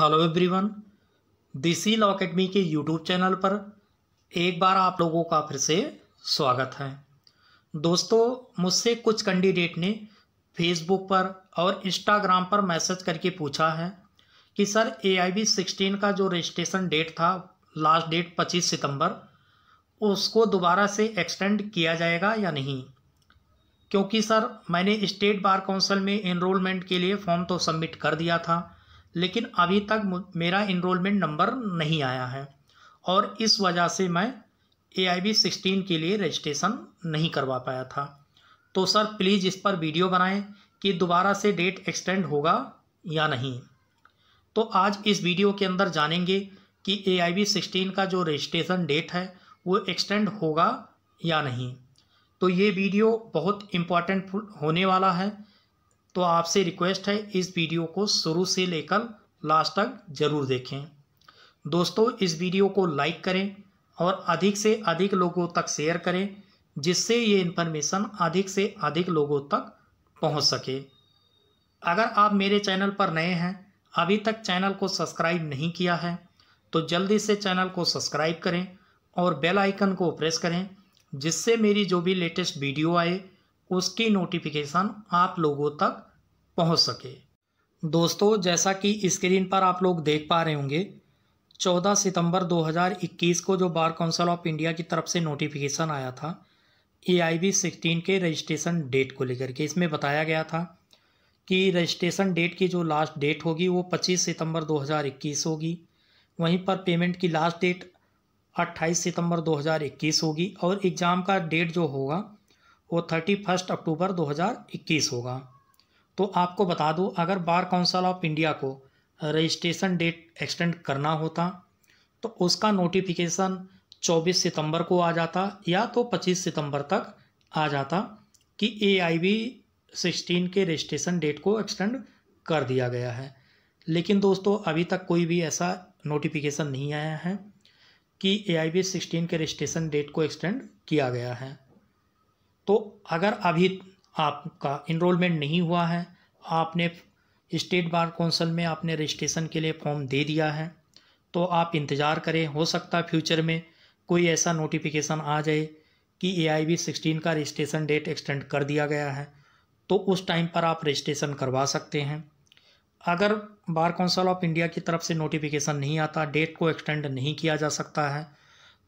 hello everyone दिसी law academy के YouTube channel पर एक बार आप लोगों का फिर से स्वागत है दोस्तों मुझसे कुछ कैंडिडेट ने फेसबुक पर और इंस्टाग्राम पर मैसेज करके पूछा है कि sir A I B sixteen का जो रजिस्ट्रेशन डेट था लास्ट डेट पच्चीस सितंबर उसको दोबारा से एक्सटेंड किया जाएगा या नहीं क्योंकि सर मैंने स्टेट बार काउंसिल में इनरोलमेंट के लिए फॉर्म तो सबमिट कर दिया था लेकिन अभी तक मेरा इनरोलमेंट नंबर नहीं आया है और इस वजह से मैं ए आई बी सिक्सटीन के लिए रजिस्ट्रेशन नहीं करवा पाया था तो सर प्लीज़ इस पर वीडियो बनाएं कि दोबारा से डेट एक्सटेंड होगा या नहीं तो आज इस वीडियो के अंदर जानेंगे कि ए आई बी सिक्सटीन का जो रजिस्ट्रेशन डेट है वो एक्सटेंड होगा या नहीं तो ये वीडियो बहुत इम्पॉर्टेंट होने वाला है तो आपसे रिक्वेस्ट है इस वीडियो को शुरू से लेकर लास्ट तक ज़रूर देखें दोस्तों इस वीडियो को लाइक करें और अधिक से अधिक लोगों तक शेयर करें जिससे ये इन्फॉर्मेशन अधिक से अधिक लोगों तक पहुंच सके अगर आप मेरे चैनल पर नए हैं अभी तक चैनल को सब्सक्राइब नहीं किया है तो जल्दी से चैनल को सब्सक्राइब करें और बेल आइकन को प्रेस करें जिससे मेरी जो भी लेटेस्ट वीडियो आए उसकी नोटिफिकेशन आप लोगों तक पहुंच सके दोस्तों जैसा कि स्क्रीन पर आप लोग देख पा रहे होंगे 14 सितंबर 2021 को जो बार काउंसिल ऑफ इंडिया की तरफ से नोटिफिकेशन आया था ए आई वी सिक्सटीन के रजिस्ट्रेशन डेट को लेकर के इसमें बताया गया था कि रजिस्ट्रेशन डेट की जो लास्ट डेट होगी वो 25 सितंबर 2021 होगी वहीं पर पेमेंट की लास्ट डेट 28 सितंबर 2021 होगी और एग्ज़ाम का डेट जो होगा वो थर्टी फर्स्ट अक्टूबर 2021 होगा तो आपको बता दूँ अगर बार काउंसिल ऑफ इंडिया को रजिस्ट्रेशन डेट एक्सटेंड करना होता तो उसका नोटिफिकेशन 24 सितंबर को आ जाता या तो 25 सितंबर तक आ जाता कि ए आई बी सिक्सटीन के रजिस्ट्रेशन डेट को एक्सटेंड कर दिया गया है लेकिन दोस्तों अभी तक कोई भी ऐसा नोटिफिकेशन नहीं आया है कि ए आई बी सिक्सटीन के रजिस्ट्रेशन डेट को एक्सटेंड किया गया है तो अगर अभी आपका इनरोलमेंट नहीं हुआ है आपने स्टेट बार कौंसल में आपने रजिस्ट्रेशन के लिए फॉर्म दे दिया है तो आप इंतज़ार करें हो सकता है फ्यूचर में कोई ऐसा नोटिफिकेशन आ जाए कि ए आई बी सिक्सटीन का रजिस्ट्रेशन डेट एक्सटेंड कर दिया गया है तो उस टाइम पर आप रजिस्ट्रेशन करवा सकते हैं अगर बार काउंसिल ऑफ इंडिया की तरफ से नोटिफिकेशन नहीं आता डेट को एक्सटेंड नहीं किया जा सकता है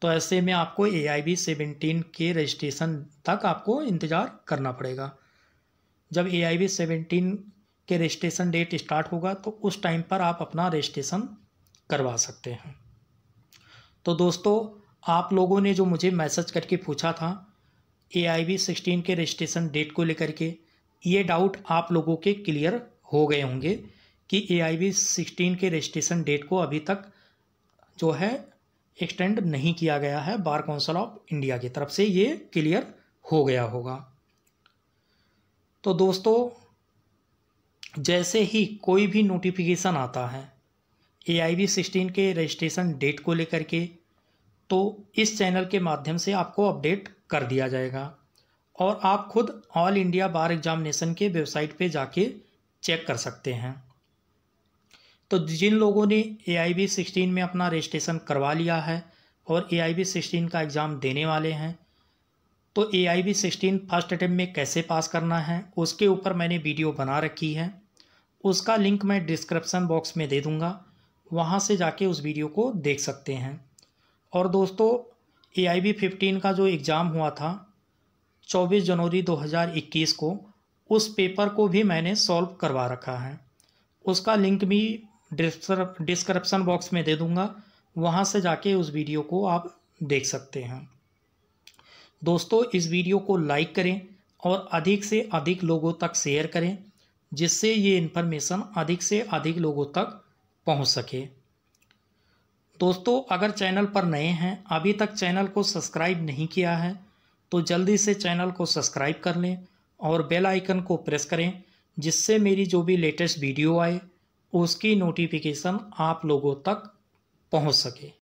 तो ऐसे में आपको ए आई बी सेवेंटीन के रजिस्ट्रेशन तक आपको इंतज़ार करना पड़ेगा जब ए आई बी सेवेंटीन के रजिस्ट्रेशन डेट स्टार्ट होगा तो उस टाइम पर आप अपना रजिस्ट्रेशन करवा सकते हैं तो दोस्तों आप लोगों ने जो मुझे मैसेज करके पूछा था ए आई बी सिक्सटीन के रजिस्ट्रेशन डेट को लेकर के ये डाउट आप लोगों के क्लियर हो गए होंगे कि ए आई बी सिक्सटीन के रजिस्ट्रेशन डेट को अभी तक जो है एक्सटेंड नहीं किया गया है बार काउंसिल ऑफ इंडिया की तरफ से ये क्लियर हो गया होगा तो दोस्तों जैसे ही कोई भी नोटिफिकेशन आता है ए आई वी सिक्सटीन के रजिस्ट्रेशन डेट को लेकर के तो इस चैनल के माध्यम से आपको अपडेट कर दिया जाएगा और आप खुद ऑल इंडिया बार एग्जामिनेशन के वेबसाइट पे जाके चेक कर सकते हैं तो जिन लोगों ने ए आई बी सिक्सटीन में अपना रजिस्ट्रेशन करवा लिया है और ए आई बी सिक्सटीन का एग्ज़ाम देने वाले हैं तो A I B sixteen first attempt में कैसे पास करना है उसके ऊपर मैंने वीडियो बना रखी है उसका लिंक मैं डिस्क्रिप्सन बॉक्स में दे दूँगा वहाँ से जाके उस वीडियो को देख सकते हैं और दोस्तों ए आई बी फिफ्टीन का जो एग्ज़ाम हुआ था चौबीस जनवरी दो हज़ार इक्कीस को उस पेपर को भी मैंने सॉल्व करवा रखा है उसका लिंक भी डिस्क्रिप्सन बॉक्स में दे दूँगा वहाँ से जाके उस वीडियो को आप देख सकते हैं दोस्तों इस वीडियो को लाइक करें और अधिक से अधिक लोगों तक शेयर करें जिससे ये इन्फॉर्मेशन अधिक से अधिक लोगों तक पहुंच सके दोस्तों अगर चैनल पर नए हैं अभी तक चैनल को सब्सक्राइब नहीं किया है तो जल्दी से चैनल को सब्सक्राइब कर लें और बेल आइकन को प्रेस करें जिससे मेरी जो भी लेटेस्ट वीडियो आए उसकी नोटिफिकेशन आप लोगों तक पहुँच सके